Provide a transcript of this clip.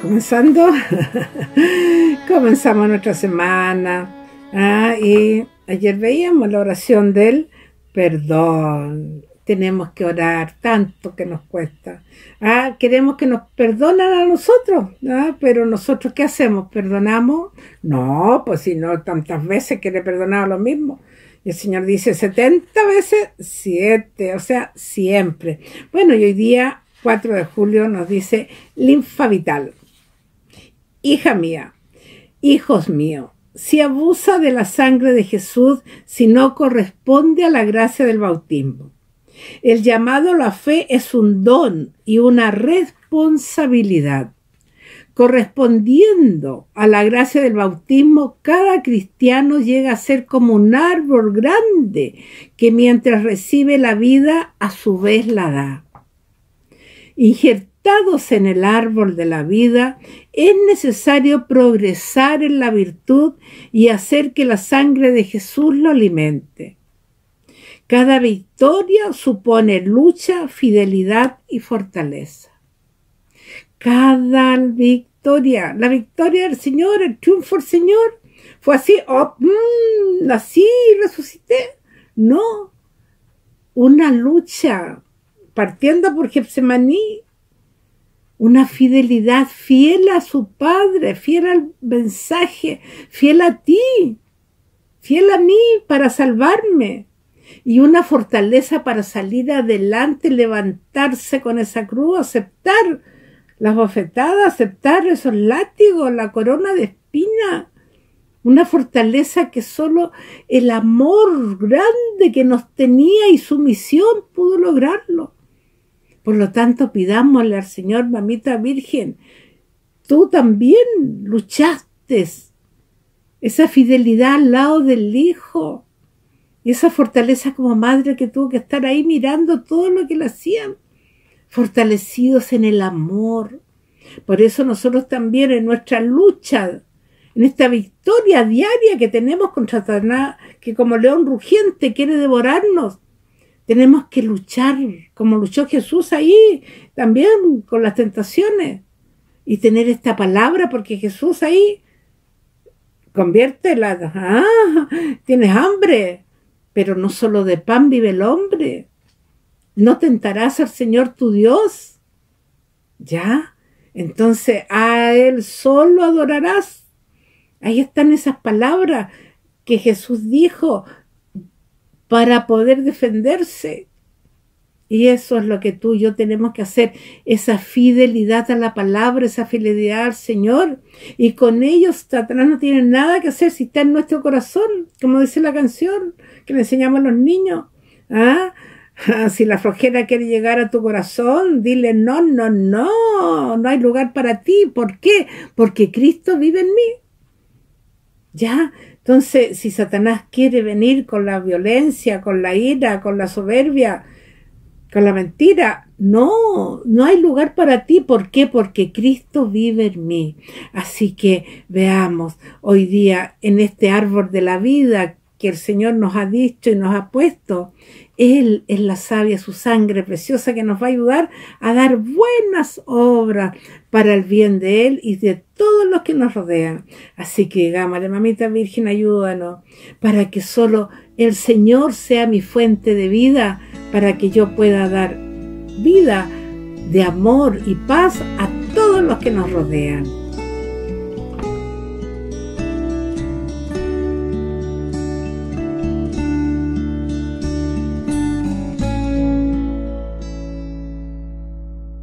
comenzando, comenzamos nuestra semana ¿ah? y ayer veíamos la oración del perdón. Tenemos que orar tanto que nos cuesta. Ah, queremos que nos perdonan a nosotros, ¿ah? pero nosotros ¿qué hacemos? ¿Perdonamos? No, pues si no tantas veces que le perdonaba lo mismo. Y el Señor dice 70 veces 7, o sea, siempre. Bueno, y hoy día 4 de julio nos dice linfa vital. Hija mía, hijos míos, si abusa de la sangre de Jesús, si no corresponde a la gracia del bautismo. El llamado a la fe es un don y una responsabilidad. Correspondiendo a la gracia del bautismo, cada cristiano llega a ser como un árbol grande que mientras recibe la vida a su vez la da en el árbol de la vida, es necesario progresar en la virtud y hacer que la sangre de Jesús lo alimente. Cada victoria supone lucha, fidelidad y fortaleza. Cada victoria, la victoria del Señor, el triunfo del Señor, fue así, oh, mm, nací y resucité. No, una lucha partiendo por Getsemaní una fidelidad fiel a su Padre, fiel al mensaje, fiel a ti, fiel a mí para salvarme y una fortaleza para salir adelante, levantarse con esa cruz, aceptar las bofetadas, aceptar esos látigos, la corona de espina, una fortaleza que solo el amor grande que nos tenía y su misión pudo lograrlo. Por lo tanto, pidámosle al Señor, mamita Virgen, tú también luchaste esa fidelidad al lado del Hijo y esa fortaleza como madre que tuvo que estar ahí mirando todo lo que le hacían, fortalecidos en el amor. Por eso nosotros también en nuestra lucha, en esta victoria diaria que tenemos contra Satanás, que como león rugiente quiere devorarnos, tenemos que luchar, como luchó Jesús ahí, también con las tentaciones. Y tener esta palabra, porque Jesús ahí convierte la... Ah, tienes hambre, pero no solo de pan vive el hombre. No tentarás al Señor tu Dios. ¿Ya? Entonces a Él solo adorarás. Ahí están esas palabras que Jesús dijo, para poder defenderse. Y eso es lo que tú y yo tenemos que hacer, esa fidelidad a la palabra, esa fidelidad al Señor. Y con ellos Satanás no tiene nada que hacer si está en nuestro corazón, como dice la canción que le enseñamos a los niños. ¿Ah? Si la flojera quiere llegar a tu corazón, dile, no, no, no, no hay lugar para ti. ¿Por qué? Porque Cristo vive en mí. ¿Ya? Entonces, si Satanás quiere venir con la violencia, con la ira, con la soberbia, con la mentira, no, no hay lugar para ti. ¿Por qué? Porque Cristo vive en mí. Así que veamos hoy día en este árbol de la vida que el Señor nos ha dicho y nos ha puesto él es la sabia, su sangre preciosa que nos va a ayudar a dar buenas obras para el bien de Él y de todos los que nos rodean. Así que, gámale mamita Virgen, ayúdanos para que solo el Señor sea mi fuente de vida, para que yo pueda dar vida de amor y paz a todos los que nos rodean.